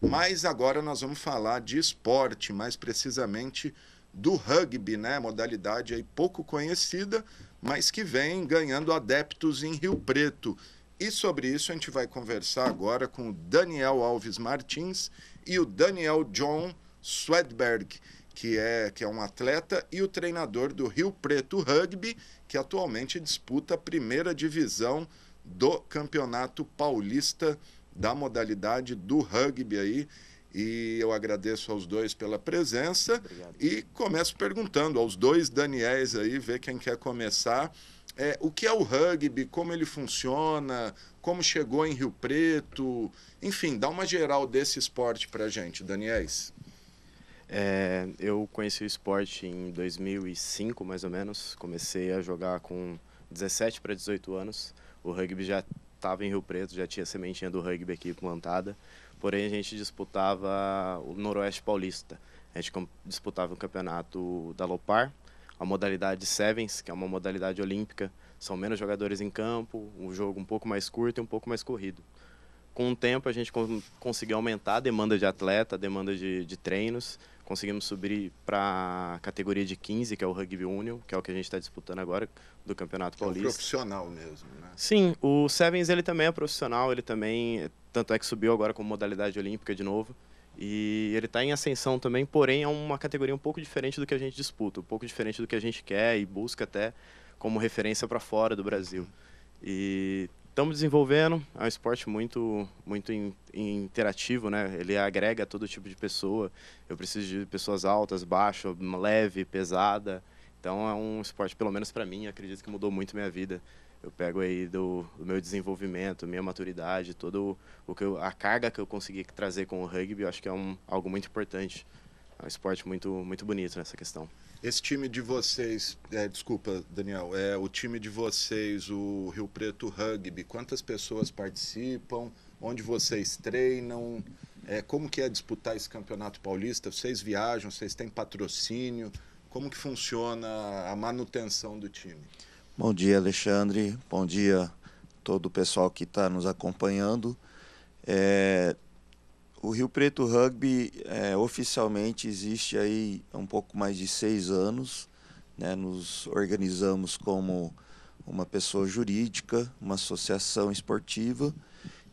Mas agora nós vamos falar de esporte, mais precisamente do rugby, né? Modalidade aí pouco conhecida, mas que vem ganhando adeptos em Rio Preto. E sobre isso a gente vai conversar agora com o Daniel Alves Martins e o Daniel John Swedberg, que é, que é um atleta e o treinador do Rio Preto Rugby, que atualmente disputa a primeira divisão do Campeonato Paulista da modalidade do rugby aí. E eu agradeço aos dois pela presença Obrigado. e começo perguntando aos dois Daniels aí, ver quem quer começar. É, o que é o rugby, como ele funciona, como chegou em Rio Preto, enfim, dá uma geral desse esporte para gente, Daniels. É, eu conheci o esporte em 2005, mais ou menos. Comecei a jogar com 17 para 18 anos. O rugby já estava em Rio Preto, já tinha sementinha do rugby aqui plantada. Porém, a gente disputava o Noroeste Paulista. A gente disputava o campeonato da Lopar, a modalidade Sevens, que é uma modalidade olímpica. São menos jogadores em campo, um jogo um pouco mais curto e um pouco mais corrido. Com o tempo, a gente conseguiu aumentar a demanda de atleta, a demanda de, de treinos, conseguimos subir para a categoria de 15, que é o Rugby Union, que é o que a gente está disputando agora do Campeonato que Paulista. É um profissional mesmo, né? Sim, o Sevens ele também é profissional, ele também, tanto é que subiu agora como modalidade olímpica de novo. E ele está em ascensão também, porém é uma categoria um pouco diferente do que a gente disputa, um pouco diferente do que a gente quer e busca até como referência para fora do Brasil. E Estamos desenvolvendo, é um esporte muito, muito in, interativo, né? Ele agrega todo tipo de pessoa. Eu preciso de pessoas altas, baixas, leve, pesada. Então é um esporte, pelo menos para mim, acredito que mudou muito minha vida. Eu pego aí do, do, meu desenvolvimento, minha maturidade, todo o que eu, a carga que eu consegui trazer com o rugby, eu acho que é um, algo muito importante. É um esporte muito, muito bonito nessa questão. Esse time de vocês, é, desculpa, Daniel, é o time de vocês, o Rio Preto Rugby. Quantas pessoas participam? Onde vocês treinam? É, como que é disputar esse campeonato paulista? Vocês viajam? Vocês têm patrocínio? Como que funciona a manutenção do time? Bom dia, Alexandre. Bom dia todo o pessoal que está nos acompanhando. É, o Rio Preto Rugby é, oficialmente existe aí há um pouco mais de seis anos. Né? Nos organizamos como uma pessoa jurídica, uma associação esportiva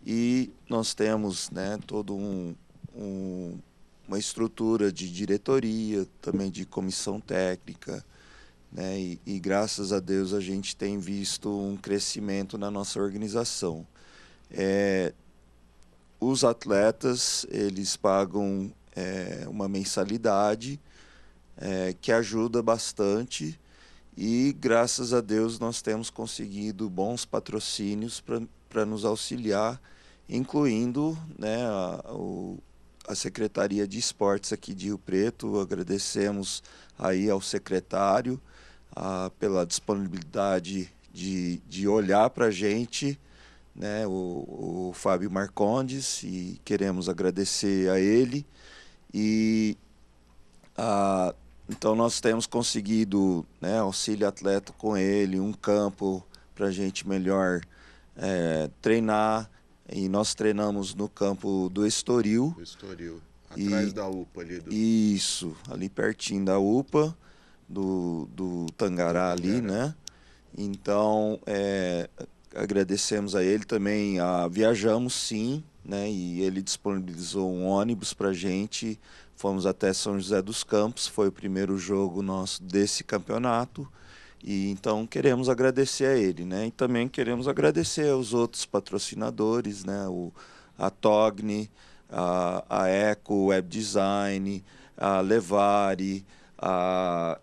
e nós temos né, todo um, um uma estrutura de diretoria, também de comissão técnica, né? E, e, graças a Deus a gente tem visto um crescimento na nossa organização. É, os atletas eles pagam é, uma mensalidade é, que ajuda bastante e graças a Deus nós temos conseguido bons patrocínios para nos auxiliar, incluindo né, a, o, a Secretaria de Esportes aqui de Rio Preto. Agradecemos aí ao secretário a, pela disponibilidade de, de olhar para a gente né, o, o Fábio Marcondes, e queremos agradecer a ele. E a, então nós temos conseguido né, auxílio atleta com ele, um campo para a gente melhor é, treinar. E nós treinamos no campo do Estoril. Estoril, atrás e, da UPA ali. Do... Isso, ali pertinho da UPA, do, do Tangará, Tangará. ali, né? Então, é, agradecemos a ele também. A, viajamos sim, né? E ele disponibilizou um ônibus para gente. Fomos até São José dos Campos, foi o primeiro jogo nosso desse campeonato. E então queremos agradecer a ele, né? E também queremos agradecer aos outros patrocinadores, né? O, a Togni, a, a Eco Web Design, a Levari, a,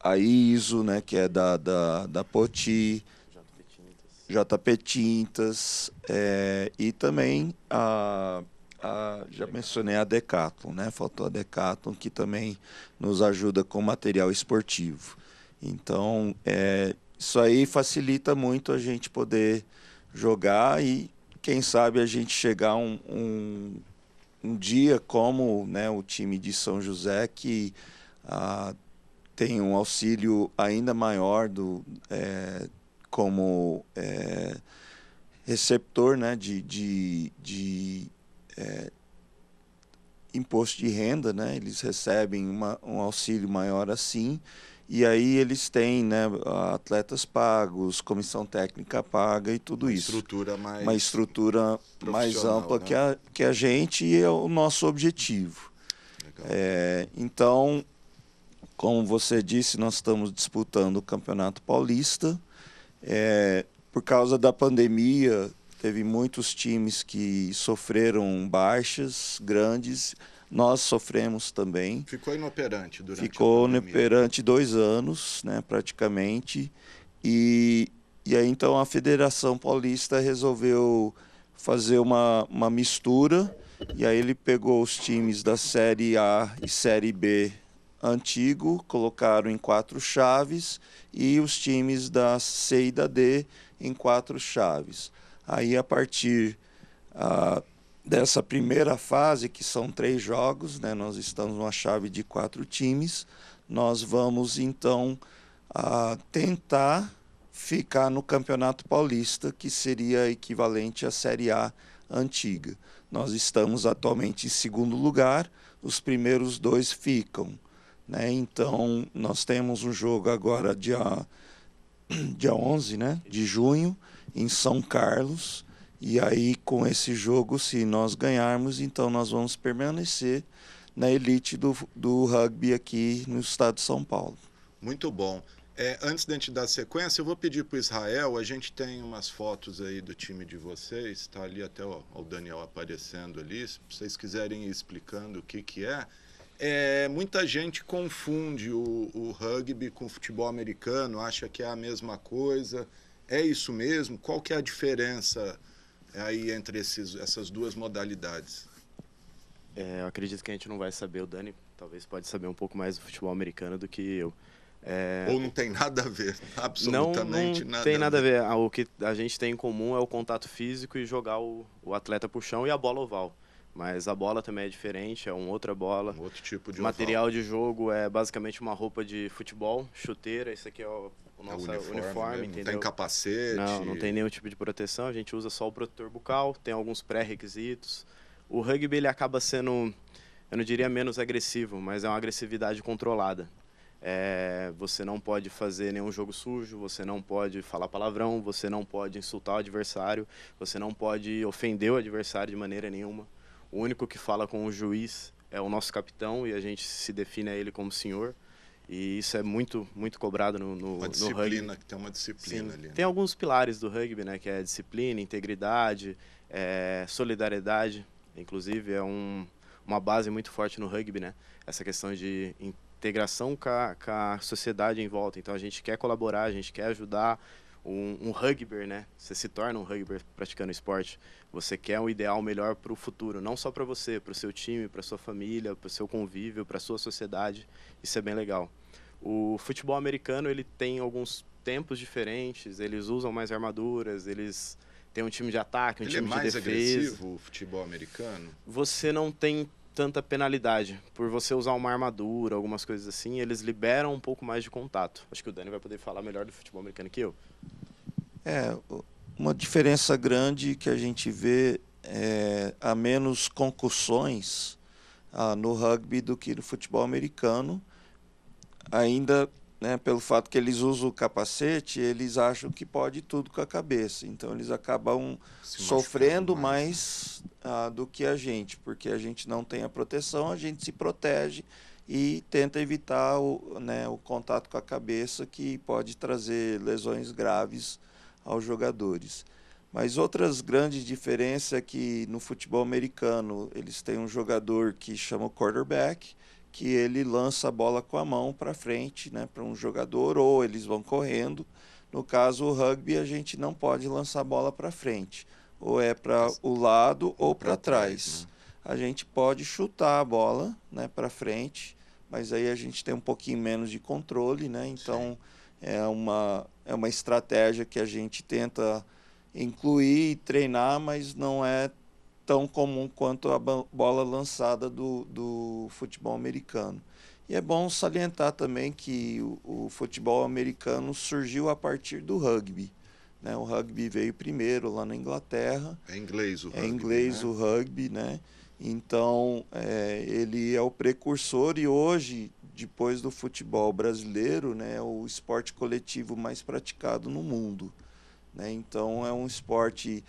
a ISO, né? Que é da, da, da Poti JP Tintas é, e também a, a, já mencionei a Decathlon, né? Faltou a Decathlon que também nos ajuda com material esportivo. Então é, isso aí facilita muito a gente poder jogar e quem sabe a gente chegar um, um, um dia como né, o time de São José que ah, tem um auxílio ainda maior do, é, como é, receptor né, de, de, de é, imposto de renda, né, eles recebem uma, um auxílio maior assim, e aí eles têm né, atletas pagos, comissão técnica paga e tudo uma isso. Estrutura mais uma estrutura mais ampla né? que, a, que a gente e é o nosso objetivo. É, então, como você disse, nós estamos disputando o Campeonato Paulista. É, por causa da pandemia, teve muitos times que sofreram baixas grandes. Nós sofremos também. Ficou inoperante durante Ficou inoperante dois anos, né, praticamente. E, e aí, então, a Federação Paulista resolveu fazer uma, uma mistura. E aí ele pegou os times da Série A e Série B antigo, colocaram em quatro chaves e os times da C e da D em quatro chaves. Aí, a partir ah, dessa primeira fase, que são três jogos, né, nós estamos numa chave de quatro times, nós vamos então ah, tentar ficar no Campeonato Paulista, que seria equivalente à Série A antiga. Nós estamos atualmente em segundo lugar, os primeiros dois ficam. Né? Então, nós temos um jogo agora dia, dia 11 né? de junho, em São Carlos. E aí, com esse jogo, se nós ganharmos, então nós vamos permanecer na elite do, do rugby aqui no estado de São Paulo. Muito bom. É, antes da gente dar sequência, eu vou pedir para o Israel, a gente tem umas fotos aí do time de vocês, está ali até ó, o Daniel aparecendo ali, se vocês quiserem ir explicando o que, que é. É, muita gente confunde o, o, rugby com o futebol americano, acha que é a mesma coisa. É isso mesmo? Qual que é a diferença é, aí entre esses, essas duas modalidades? É, eu acredito que a gente não vai saber. O Dani talvez pode saber um pouco mais do futebol americano do que eu. É... Ou não tem nada a ver, absolutamente não, não nada. Tem nada a ver. a ver. Ah, o que a gente tem em comum é o contato físico e jogar o, o atleta e a bola oval. Mas a bola também é diferente, é uma outra bola. Um outro tipo de O material de jogo é basicamente uma roupa de futebol, chuteira, isso aqui é o, é nosso é uniforme, uniforme Não tem capacete. Não, não tem nenhum tipo de proteção, a gente usa só o protetor bucal, tem alguns pré-requisitos. O rugby ele acaba sendo, eu não diria menos agressivo, mas é uma agressividade controlada. É, você não pode fazer nenhum jogo sujo, você não pode falar palavrão, você não pode insultar o adversário, você não pode ofender o adversário de maneira nenhuma. O único que fala com o juiz é o nosso capitão e a gente se define a ele como senhor. E isso é muito, muito cobrado no, no, uma disciplina, que tem uma disciplina Sim, ali. Né? Tem alguns pilares do rugby, né? Que é disciplina, integridade, é, solidariedade. Inclusive, é um, uma base muito forte no rugby, né? Essa questão de integração com a, com a sociedade em volta. Então, a gente quer colaborar, a gente quer ajudar, um, um rugby, né? Você se torna um rugby praticando esporte. Você quer um ideal melhor para o futuro, não só para você, para o seu time, para sua família, para o seu convívio, para sua sociedade. Isso é bem legal. O futebol americano ele tem alguns tempos diferentes. Eles usam mais armaduras. Eles têm um time de ataque, um ele é time é de defesa. mais agressivo o futebol americano. Você não tem tanta penalidade por você usar uma armadura, algumas coisas assim, eles liberam um pouco mais de contato. Acho que o Dani vai poder falar melhor do futebol americano que eu. É, uma diferença grande que a gente vê é há menos concussões ah, no rugby do que no futebol americano. Ainda né, pelo fato que eles usam o capacete, eles acham que pode tudo com a cabeça. Então eles acabam sofrendo mais, mais né? ah, do que a gente, porque a gente não tem a proteção, a gente se protege e tenta evitar o, né, o contato com a cabeça que pode trazer lesões graves aos jogadores. Mas outras grandes diferenças é que no futebol americano eles têm um jogador que chama quarterback, que ele lança a bola com a mão para frente, né, para um jogador, ou eles vão correndo. No caso, o rugby, a gente não pode lançar a bola para frente, ou é para o lado ou para trás. A gente pode chutar a bola né, para frente, mas aí a gente tem um pouquinho menos de controle, né? Então. Sim é uma, é uma estratégia que a gente tenta incluir e treinar, mas não é tão comum quanto a bola lançada do, do futebol americano. E é bom salientar também que o, o futebol americano surgiu a partir do rugby. Né? O rugby veio primeiro lá na Inglaterra. É inglês o é rugby. É inglês né? o rugby, né? Então, é, ele é o precursor e hoje depois do futebol brasileiro, né, é o esporte coletivo mais praticado no mundo. Né? Então é um esporte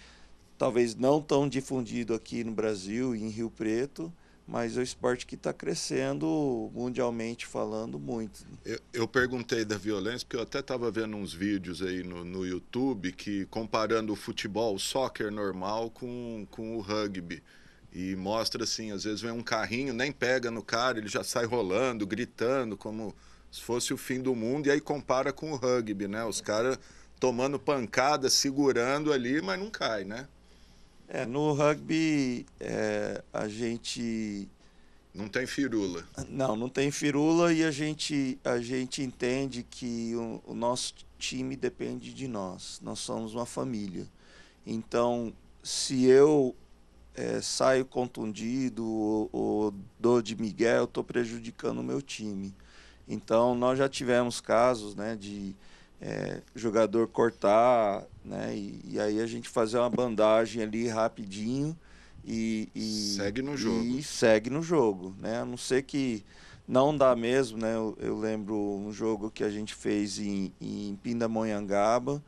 talvez não tão difundido aqui no Brasil e em Rio Preto, mas é um esporte que está crescendo mundialmente falando muito. Eu, eu, perguntei da violência, porque eu até estava vendo uns vídeos aí no, no YouTube que comparando o futebol, o soccer normal com, com o rugby. E mostra assim, às vezes vem um carrinho, nem pega no cara, ele já sai rolando, gritando, como se fosse o fim do mundo, e aí compara com o rugby, né? Os caras tomando pancada, segurando ali, mas não cai, né? É, no rugby é, a gente. Não tem firula. Não, não tem firula e a gente, a gente entende que o, o nosso time depende de nós. Nós somos uma família. Então, se eu é, saio contundido ou, ou dou de Miguel, estou prejudicando o meu time. Então, nós já tivemos casos né, de é, jogador cortar, né, e, e, aí a gente fazer uma bandagem ali rapidinho e, e segue no jogo. E segue no jogo, né? A não ser que não dá mesmo, né? Eu, eu lembro um jogo que a gente fez em, em Pindamonhangaba,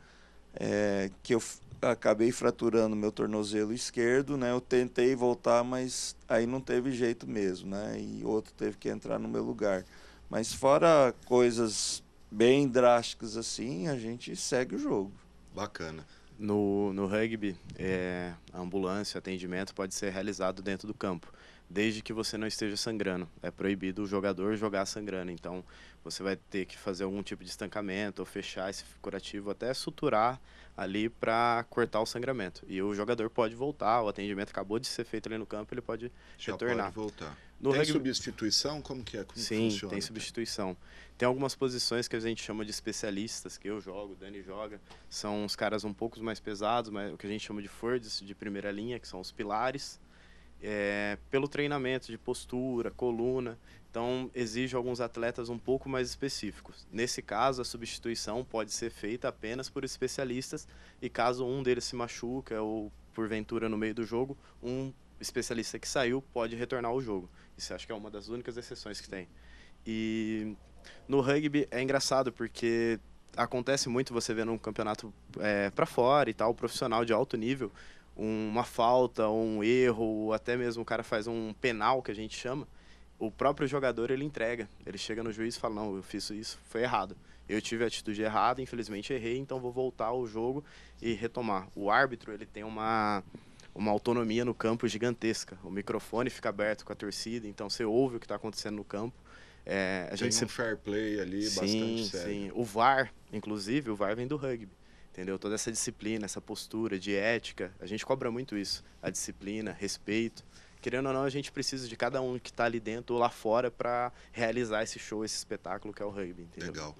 é, que eu acabei fraturando meu tornozelo esquerdo, né? Eu tentei voltar, mas aí não teve jeito mesmo, né? E outro teve que entrar no meu lugar. Mas fora coisas bem drásticas assim, a gente segue o jogo. Bacana. No, no rugby, é, ambulância, atendimento pode ser realizado dentro do campo desde que você não esteja sangrando. É proibido o jogador jogar sangrando. Então, você vai ter que fazer algum tipo de estancamento ou fechar esse curativo até suturar ali para cortar o sangramento. E o jogador pode voltar, o atendimento acabou de ser feito ali no campo, ele pode Já retornar. Pode voltar. No tem substituição? Como que é? Como Sim, funciona, tem então? substituição. Tem algumas posições que a gente chama de especialistas, que eu jogo, o Dani joga. São os caras um pouco mais pesados, mas o que a gente chama de fordes de primeira linha, que são os pilares é, pelo treinamento de postura, coluna. Então, exige alguns atletas um pouco mais específicos. Nesse caso, a substituição pode ser feita apenas por especialistas e caso um deles se machuca ou porventura no meio do jogo, um especialista que saiu pode retornar ao jogo. Isso acho que é uma das únicas exceções que tem. E no rugby é engraçado porque acontece muito você vendo um campeonato é, para fora e tal, profissional de alto nível, uma falta ou um erro, ou até mesmo o cara faz um penal, que a gente chama, o próprio jogador ele entrega. Ele chega no juiz e fala: Não, eu fiz isso, foi errado. Eu tive a atitude errada, infelizmente errei, então vou voltar ao jogo e retomar. O árbitro ele tem uma, uma autonomia no campo gigantesca. O microfone fica aberto com a torcida, então você ouve o que está acontecendo no campo. É, a tem um sempre... fair play ali sim, bastante sério. Sim, o VAR, inclusive, o VAR vem do rugby entendeu? Toda essa disciplina, essa postura de ética, a gente cobra muito isso, a disciplina, respeito. Querendo ou não, a gente precisa de cada um que está ali dentro ou lá fora para realizar esse show, esse espetáculo que é o rugby, entendeu? Legal.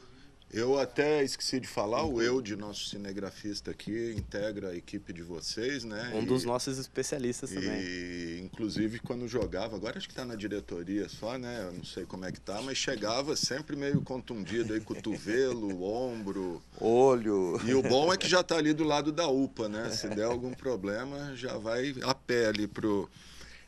Eu até esqueci de falar, o uhum. eu de nosso cinegrafista aqui integra a equipe de vocês, né? Um e, dos nossos especialistas e, também. E inclusive quando jogava, agora acho que está na diretoria só, né? Eu não sei como é que tá, mas chegava sempre meio contundido aí, cotovelo, ombro, olho. E o bom é que já está ali do lado da UPA, né? Se der algum problema, já vai a pele pro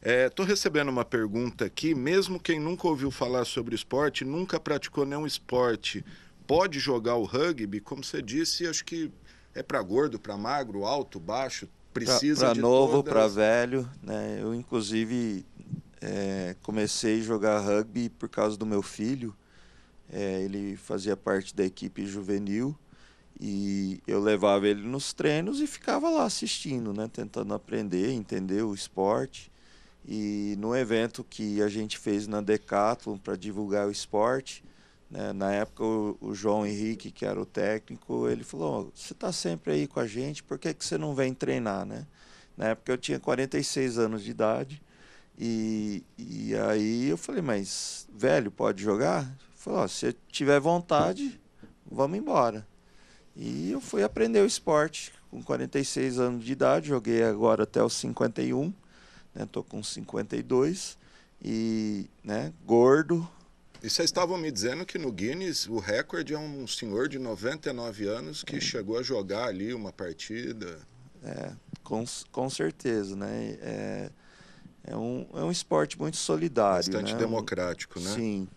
Estou é, recebendo uma pergunta aqui. Mesmo quem nunca ouviu falar sobre esporte, nunca praticou nenhum esporte, pode jogar o rugby, como você disse, acho que é para gordo, para magro, alto, baixo, precisa pra, pra novo, para velho, né? Eu inclusive é, comecei a jogar rugby por causa do meu filho. É, ele fazia parte da equipe juvenil e eu levava ele nos treinos e ficava lá assistindo, né? Tentando aprender, entender o esporte. E no evento que a gente fez na Decathlon para divulgar o esporte, né? Na época, o, o, João Henrique, que era o técnico, ele falou: oh, Você está sempre aí com a gente, por que, que você não vem treinar? Né? Na época, eu tinha 46 anos de idade. E, e aí eu falei, mas velho, pode jogar? Ele falou, oh, se tiver vontade, vamos embora. E eu fui aprender o esporte com 46 anos de idade, joguei agora até os 51, né? Tô com 52 e, né, gordo, e vocês estavam me dizendo que no Guinness o recorde é um senhor de 99 anos que é. chegou a jogar ali uma partida. É, com, com certeza, né? É, é, um, é um esporte muito solidário. Bastante né? democrático, um, né? Sim.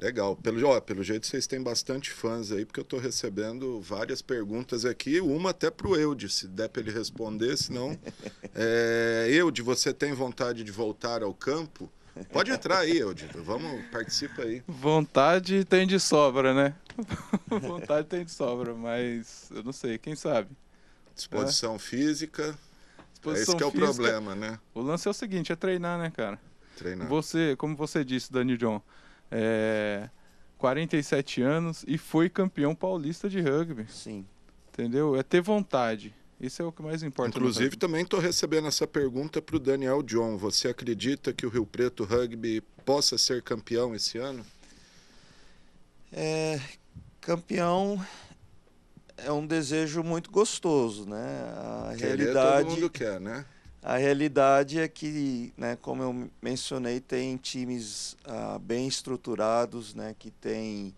Legal. Pelo, ó, pelo jeito vocês têm bastante fãs aí, porque eu estou recebendo várias perguntas aqui, uma até para o Eude, se der para ele responder, senão... é, você tem vontade de voltar ao campo? Pode entrar aí, Eldito. Vamos, participa aí. Vontade tem de sobra, né? Vontade tem de sobra, mas eu não sei, quem sabe? Disposição é. física. Disposição é esse que é o problema, né? O lance é o seguinte, é treinar, né, cara? Treinar. Você, como você disse, Dani John, é 47 anos e foi campeão paulista de rugby. Sim. Entendeu? É ter vontade. Isso é o que mais importa. Inclusive, também estou recebendo essa pergunta para o Daniel John. Você acredita que o Rio Preto Rugby possa ser campeão esse ano? É, campeão é um desejo muito gostoso, né? A Querer, realidade. Todo mundo quer, né? A realidade é que, né, como eu mencionei, tem times ah, bem estruturados, né, que tem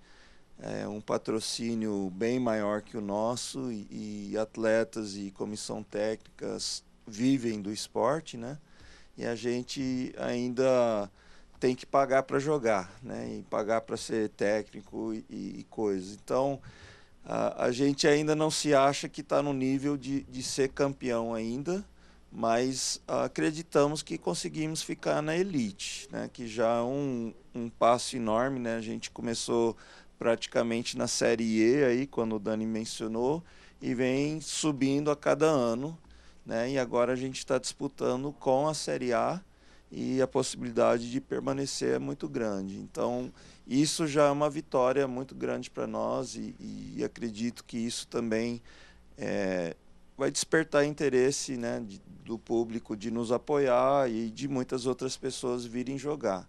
é, um patrocínio bem maior que o nosso e, e, atletas e comissão técnicas vivem do esporte, né? E a gente ainda tem que pagar para jogar, né? E pagar para ser técnico e, e coisas. Então a, a, gente ainda não se acha que está no nível de, de ser campeão ainda, mas acreditamos que conseguimos ficar na elite, né? Que já é um, um passo enorme, né? A gente começou praticamente na Série E, aí, quando o Dani mencionou, e vem subindo a cada ano. Né? E agora a gente está disputando com a Série A e a possibilidade de permanecer é muito grande. Então, isso já é uma vitória muito grande para nós e, e, acredito que isso também é, vai despertar interesse né, de, do público de nos apoiar e de muitas outras pessoas virem jogar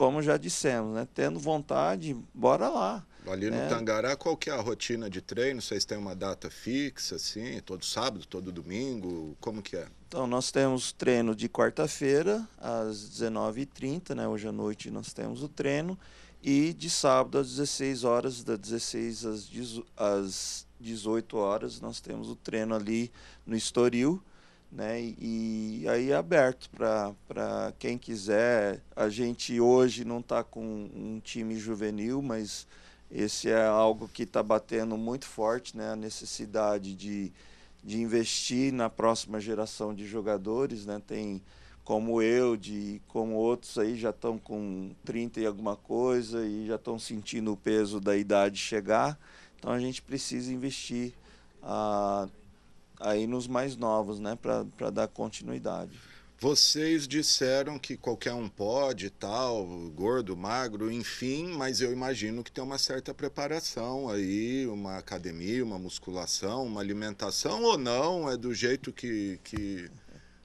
como já dissemos, né? Tendo vontade, bora lá. Ali no é. Tangará, qual que é a rotina de treino? Vocês têm uma data fixa, assim, todo sábado, todo domingo? Como que é? Então, nós temos treino de quarta-feira, às 19h30, né? Hoje à noite nós temos o treino. E de sábado, às 16 horas, das 16 às, às 18 horas, nós temos o treino ali no Estoril. Né? E, e aí é aberto para quem quiser. A gente hoje não está com um time juvenil, mas esse é algo que está batendo muito forte, né? A necessidade de, de investir na próxima geração de jogadores, né? Tem como eu, de como outros aí já estão com 30 e alguma coisa e já estão sentindo o peso da idade chegar. Então a gente precisa investir. Ah, aí nos mais novos, né, para dar continuidade. Vocês disseram que qualquer um pode, tal, gordo, magro, enfim, mas eu imagino que tem uma certa preparação aí, uma academia, uma musculação, uma alimentação ou não, é do jeito que, que do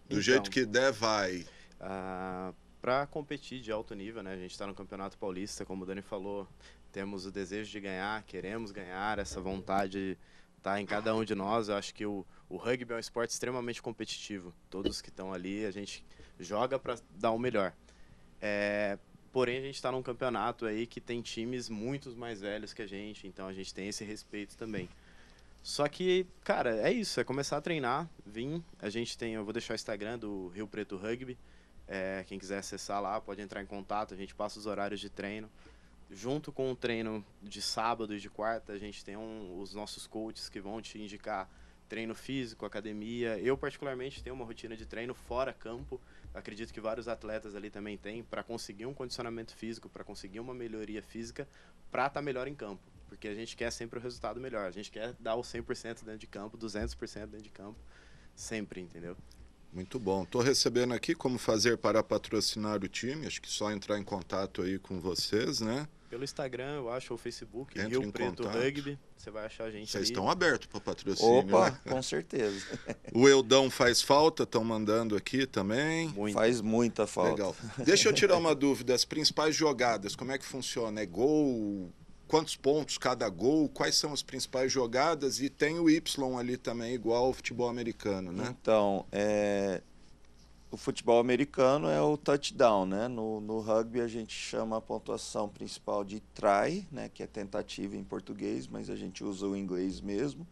então, jeito que der vai. Uh, ah, para competir de alto nível, né? A gente está no Campeonato Paulista, como o Dani falou, temos o desejo de ganhar, queremos ganhar, essa vontade tá em cada um de nós. Eu acho que o, o rugby é um esporte extremamente competitivo. Todos que estão ali, a gente joga para dar o melhor. É, porém, a gente está num campeonato aí que tem times muitos mais velhos que a gente, então a gente tem esse respeito também. Só que, cara, é isso, é começar a treinar, vir. A gente tem, eu vou deixar o Instagram do Rio Preto Rugby. É, quem quiser acessar lá, pode entrar em contato, a gente passa os horários de treino junto com o treino de sábado e de quarta, a gente tem um, os nossos coaches que vão te indicar treino físico, academia. Eu, particularmente, tenho uma rotina de treino fora campo. Acredito que vários atletas ali também têm, para conseguir um condicionamento físico, para conseguir uma melhoria física, para estar tá melhor em campo. Porque a gente quer sempre o resultado melhor. A gente quer dar o 100% dentro de campo, 200% dentro de campo, sempre, entendeu? Muito bom. Estou recebendo aqui como fazer para patrocinar o time. Acho que só entrar em contato aí com vocês, né? Pelo Instagram, eu acho, ou Facebook, entra Rio Preto contato. Rugby. Você vai achar a gente Vocês estão abertos para patrocínio, Opa, né? com certeza. O Eldão faz falta, estão mandando aqui também. Muito. Faz muita falta. Legal. Deixa eu tirar uma dúvida. As principais jogadas, como é que funciona? É gol, quantos pontos cada gol, quais são as principais jogadas e tem o Y ali também, igual ao futebol americano, né? Então, é... o futebol americano é o touchdown, né? No, no rugby a gente chama a pontuação principal de try, né? Que é tentativa em português, mas a gente usa o inglês mesmo.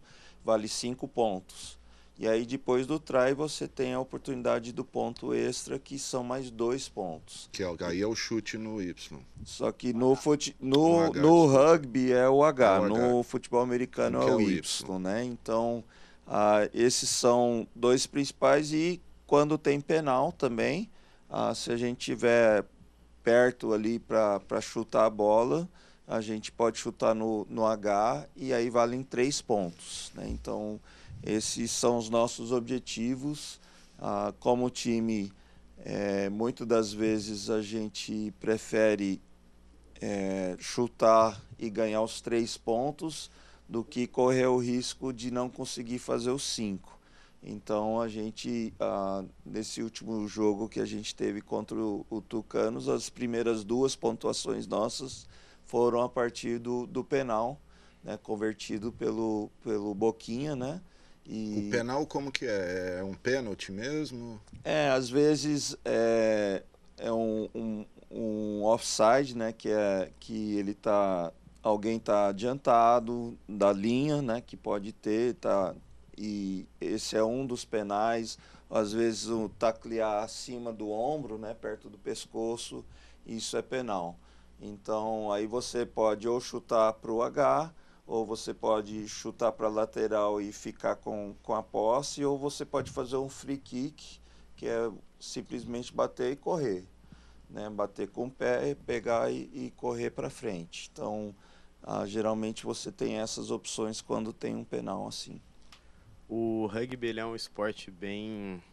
Vale cinco pontos. E aí depois do try você tem a oportunidade do ponto extra, que são mais dois pontos. Que é, aí é o chute no Y. Só que no, fute, no, no, rugby é o H, é o H. no futebol americano é, é, o Y, y. né? Então, ah, esses são dois principais e quando tem penal também, ah, se a gente tiver perto ali para chutar a bola, a gente pode chutar no, no H e aí valem três pontos. Né? Então, esses são os nossos objetivos. Ah, como time, é, muitas das vezes a gente prefere é, chutar e ganhar os três pontos do que correr o risco de não conseguir fazer os cinco. Então a gente, ah, nesse último jogo que a gente teve contra o, o Tucanos, as primeiras duas pontuações nossas foram a partir do, do penal, né, convertido pelo, pelo Boquinha, né? E... O penal como que é? É um pênalti mesmo? É, às vezes é, é um, um, um offside, né? Que é que ele tá. Alguém tá adiantado da linha, né? Que pode ter, tá. E esse é um dos penais. Às vezes o taclear acima do ombro, né? Perto do pescoço, isso é penal. Então aí você pode ou chutar para o H, ou você pode chutar para a lateral e ficar com, com a posse, ou você pode fazer um free kick, que é simplesmente bater e correr. Né? Bater com o pé, pegar e, e correr para frente. Então, ah, geralmente você tem essas opções quando tem um penal assim. O rugby é um esporte bem.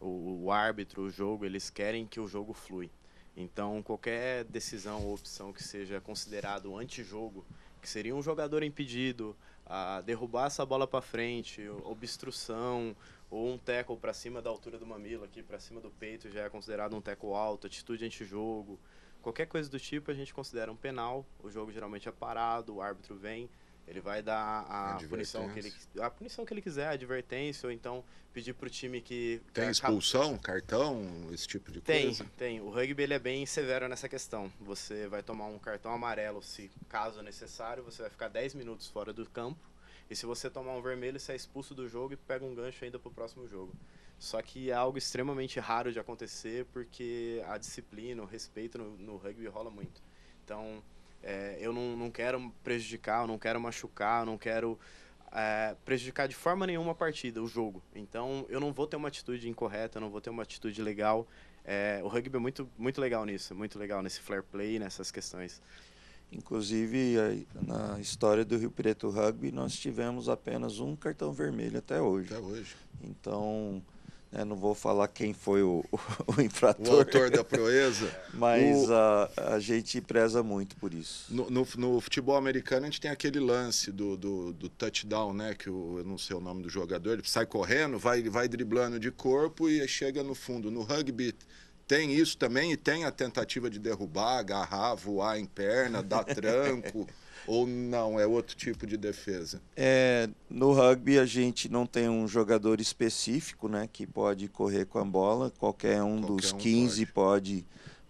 O, o árbitro, o jogo, eles querem que o jogo flui. Então, qualquer decisão ou opção que seja considerado antijogo, que seria um jogador impedido, a derrubar essa bola para frente, obstrução ou um teco para cima da altura do mamilo aqui, para cima do peito, já é considerado um teco alto, atitude antijogo. Qualquer coisa do tipo a gente considera um penal. O jogo geralmente é parado, o árbitro vem, ele vai dar a punição que ele a punição que ele quiser, a advertência ou então pedir para o time que tem expulsão, cartão, esse tipo de tem, coisa. Tem, tem. O rugby ele é bem severo nessa questão. Você vai tomar um cartão amarelo se caso necessário, você vai ficar 10 minutos fora do campo. E se você tomar um vermelho, você é expulso do jogo e pega um gancho ainda para o próximo jogo. Só que é algo extremamente raro de acontecer porque a disciplina, o respeito no, no rugby rola muito. Então, é, eu não, não quero prejudicar, eu não quero machucar, eu não quero é, prejudicar de forma nenhuma a partida, o jogo. Então eu não vou ter uma atitude incorreta, eu não vou ter uma atitude legal. É, o rugby é muito, muito legal nisso, muito legal nesse fair play, nessas questões. Inclusive, na história do Rio Preto Rugby, nós tivemos apenas um cartão vermelho até hoje. Até hoje. Então, é, não vou falar quem foi o, o, infrator. O autor da proeza. Mas o... a, a gente preza muito por isso. No, no, no, futebol americano, a gente tem aquele lance do, do, do touchdown, né? Que o, eu não sei o nome do jogador. Ele sai correndo, vai, vai driblando de corpo e chega no fundo. No rugby, tem isso também e tem a tentativa de derrubar, agarrar, voar em perna, dar tranco. ou não, é outro tipo de defesa? É, no rugby a gente não tem um jogador específico né, que pode correr com a bola. Qualquer um Qualquer dos um 15 pode. pode,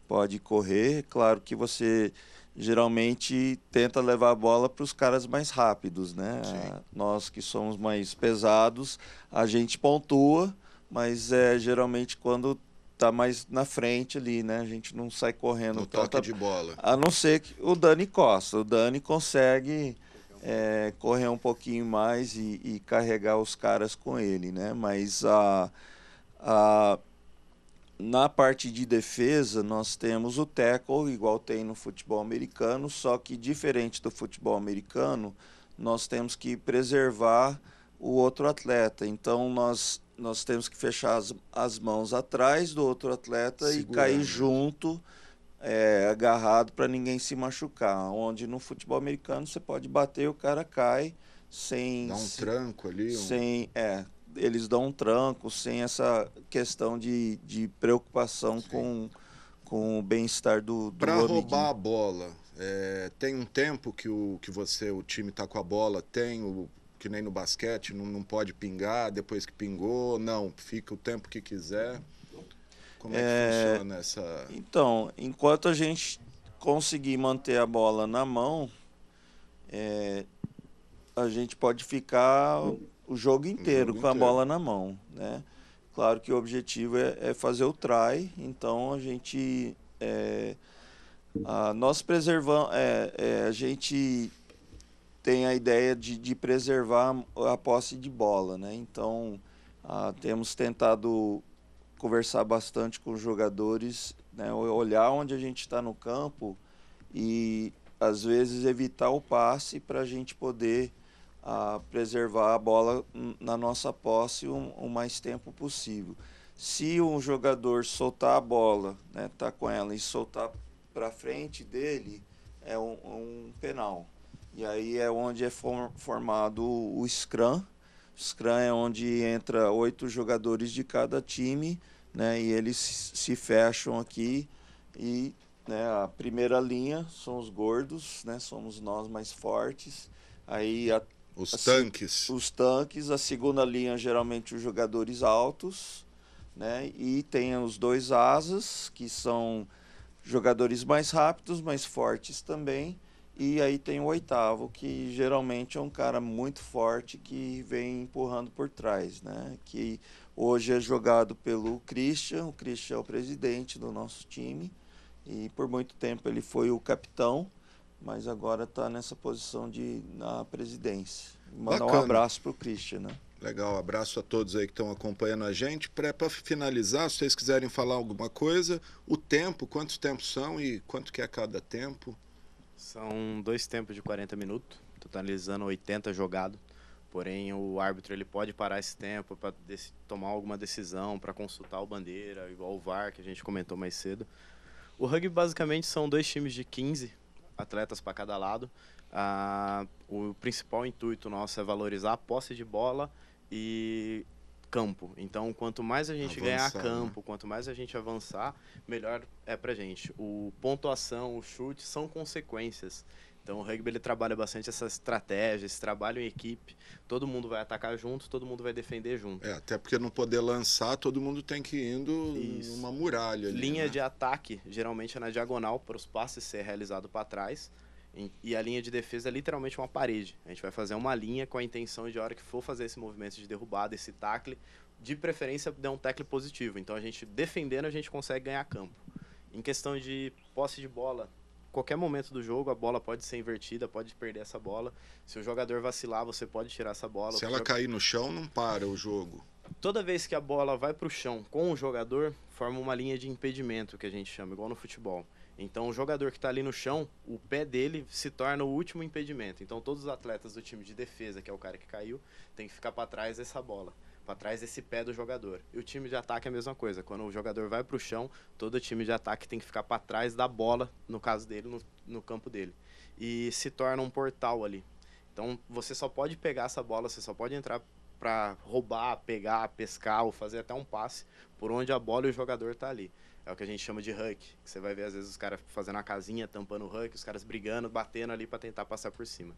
pode correr. É claro que você geralmente tenta levar a bola para os caras mais rápidos, né? Sim. Ah, nós que somos mais pesados, a gente pontua, mas é geralmente quando tá mais na frente ali, né? A gente não sai correndo. No toque de bola. A não ser que o Dani Costa. O Dani consegue é, correr um pouquinho mais e, e, carregar os caras com ele, né? Mas a, a, na parte de defesa, nós temos o tackle, igual tem no futebol americano, só que diferente do futebol americano, nós temos que preservar o outro atleta. Então, nós nós temos que fechar as, as mãos atrás do outro atleta Segurando. e cair junto, é, agarrado, para ninguém se machucar. Onde no futebol americano você pode bater e o cara cai sem. Dá um se, tranco ali. Um... Sem, é, eles dão um tranco sem essa questão de, de preocupação com, com o bem-estar do, do Para roubar a bola, é, tem um tempo que, o, que você, o time está com a bola, tem o, que nem no basquete, não, não pode pingar depois que pingou, não, fica o tempo que quiser. Como é, é que funciona essa. Então, enquanto a gente conseguir manter a bola na mão, é, a gente pode ficar o jogo inteiro o jogo com inteiro. a bola na mão, né? Claro que o objetivo é, é fazer o try, então a gente. É, a, nós preservamos. É, é, a gente tem a ideia de, de preservar a posse de bola, né? Então, ah, temos tentado conversar bastante com os jogadores, né? olhar onde a gente está no campo e às vezes evitar o passe para a gente poder ah, preservar a bola na nossa posse o, o, mais tempo possível. Se um jogador soltar a bola, né, tá com ela e soltar para frente dele, é um, um penal. E aí é onde é formado o Scrum. O Scrum é onde entra oito jogadores de cada time, né? E eles se fecham aqui e né, a primeira linha são os gordos, né? Somos nós mais fortes. Aí a, os a, tanques. Os tanques. A segunda linha geralmente os jogadores altos, né? E tem os dois asas que são jogadores mais rápidos, mais fortes também e aí tem o oitavo, que geralmente é um cara muito forte que vem empurrando por trás, né? Que hoje é jogado pelo Christian, o Christian é o presidente do nosso time e por muito tempo ele foi o capitão, mas agora está nessa posição de na presidência. Mandar Bacana. um abraço para o Christian, né? Legal, abraço a todos aí que estão acompanhando a gente. Para finalizar, se vocês quiserem falar alguma coisa, o tempo, quantos tempos são e quanto que é cada tempo? São dois tempos de 40 minutos, totalizando 80 jogado. Porém, o árbitro ele pode parar esse tempo para tomar alguma decisão, para consultar o bandeira, igual o VAR que a gente comentou mais cedo. O rugby basicamente são dois times de 15 atletas para cada lado. Ah, o principal intuito nosso é valorizar a posse de bola e campo. Então, quanto mais a gente avançar, ganhar né? campo, né? quanto mais a gente avançar, melhor é pra gente. O pontuação, o chute são consequências. Então o rugby ele trabalha bastante essa estratégia, esse trabalho em equipe. Todo mundo vai atacar junto, todo mundo vai defender junto. É, até porque não poder lançar, todo mundo tem que ir indo Isso. numa muralha ali, Linha né? de ataque geralmente é na diagonal para os passes ser realizado para trás e a linha de defesa é literalmente uma parede. A gente vai fazer uma linha com a intenção de, a hora que for fazer esse movimento de derrubada, esse tackle, de preferência dar um tackle positivo. Então, a gente defendendo, a gente consegue ganhar campo. Em questão de posse de bola, qualquer momento do jogo a bola pode ser invertida, pode perder essa bola. Se o jogador vacilar, você pode tirar essa bola. Se ela jogador... cair no chão, não para o jogo. Toda vez que a bola vai para o chão com o jogador, forma uma linha de impedimento, que a gente chama, igual no futebol. Então, o jogador que está ali no chão, o pé dele se torna o último impedimento. Então, todos os atletas do time de defesa, que é o cara que caiu, tem que ficar para trás dessa bola, para trás desse pé do jogador. E o time de ataque é a mesma coisa. Quando o jogador vai para o chão, todo time de ataque tem que ficar para trás da bola, no caso dele, no, no campo dele. E se torna um portal ali. Então, você só pode pegar essa bola, você só pode entrar para roubar, pegar, pescar ou fazer até um passe por onde a bola e o jogador tá ali. É o que a gente chama de huck. Que você vai ver às vezes os caras fazendo a casinha, tampando o huck, os caras brigando, batendo ali para tentar passar por cima.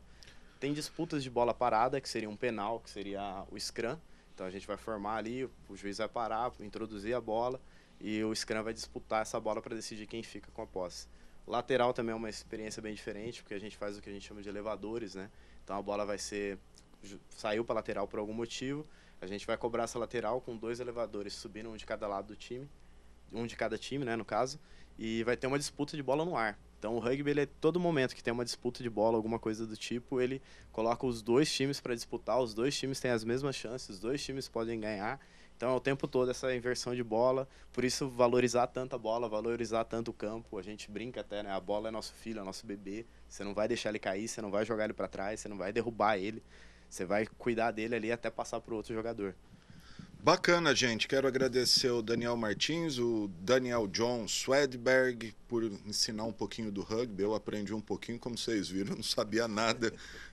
Tem disputas de bola parada, que seria um penal, que seria o scrum. Então a gente vai formar ali, o juiz vai parar, introduzir a bola e o scrum vai disputar essa bola para decidir quem fica com a posse. Lateral também é uma experiência bem diferente, porque a gente faz o que a gente chama de elevadores, né? Então a bola vai ser saiu para lateral por algum motivo. A gente vai cobrar essa lateral com dois elevadores subindo um de cada lado do time, um de cada time, né, no caso, e vai ter uma disputa de bola no ar. Então o rugby, ele, é todo momento que tem uma disputa de bola, alguma coisa do tipo, ele coloca os dois times para disputar, os dois times têm as mesmas chances, os dois times podem ganhar. Então é o tempo todo essa inversão de bola, por isso valorizar tanto a bola, valorizar tanto o campo. A gente brinca até, né? A bola é nosso filho, é nosso bebê. Você não vai deixar ele cair, você não vai jogar ele para trás, você não vai derrubar ele. Você vai cuidar dele ali até passar para outro jogador. Bacana, gente. Quero agradecer o Daniel Martins, o Daniel John Swedberg por ensinar um pouquinho do rugby. Eu aprendi um pouquinho, como vocês viram, não sabia nada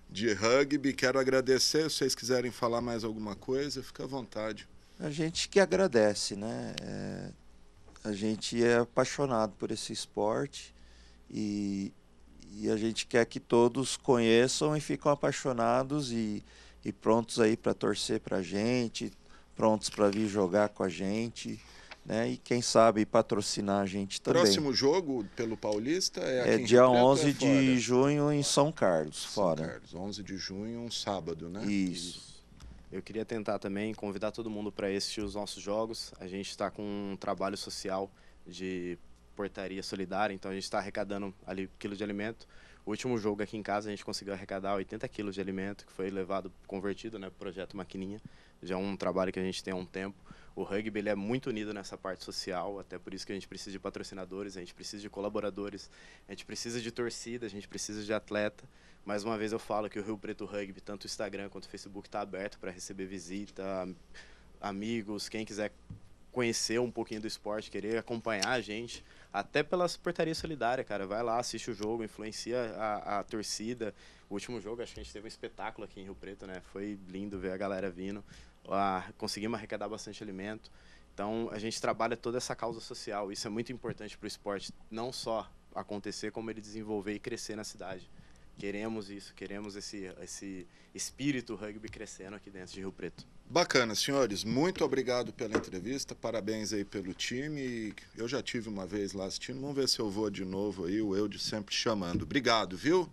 de rugby. Quero agradecer. Se vocês quiserem falar mais alguma coisa, fica à vontade. A gente que agradece, né? É... A gente é apaixonado por esse esporte e, e a gente quer que todos conheçam e ficam apaixonados e, e prontos aí para torcer para a gente, prontos para vir jogar com a gente. Né? E quem sabe patrocinar a gente também. Próximo jogo pelo Paulista é, é dia 11 é de junho em São Carlos, São fora. Carlos, 11 de junho, um sábado, né? Isso. Isso. Eu queria tentar também convidar todo mundo para assistir os nossos jogos. A gente está com um trabalho social de portaria solidária, então a gente está arrecadando ali quilo de alimento. O último jogo aqui em casa a gente conseguiu arrecadar 80 quilos de alimento, que foi levado, convertido, né, projeto Maquininha. Já é um trabalho que a gente tem há um tempo. O rugby ele é muito unido nessa parte social, até por isso que a gente precisa de patrocinadores, a gente precisa de colaboradores, a gente precisa de torcida, a gente precisa de atleta. Mais uma vez eu falo que o Rio Preto Rugby, tanto o Instagram quanto o Facebook, está aberto para receber visita, amigos, quem quiser conhecer um pouquinho do esporte, querer acompanhar a gente até pela Portaria Solidária, cara. Vai lá, assiste o jogo, influencia a, a torcida. O último jogo, acho que a gente teve um espetáculo aqui em Rio Preto, né? Foi lindo ver a galera vindo. Ah, conseguimos arrecadar bastante alimento. Então, a gente trabalha toda essa causa social. Isso é muito importante para o esporte, não só acontecer, como ele desenvolver e crescer na cidade. Queremos isso, queremos esse, esse espírito rugby crescendo aqui dentro de Rio Preto. Bacana, senhores. Muito obrigado pela entrevista. Parabéns aí pelo time. Eu já tive uma vez lá assistindo. Vamos ver se eu vou de novo aí, o Eu de sempre chamando. Obrigado, viu?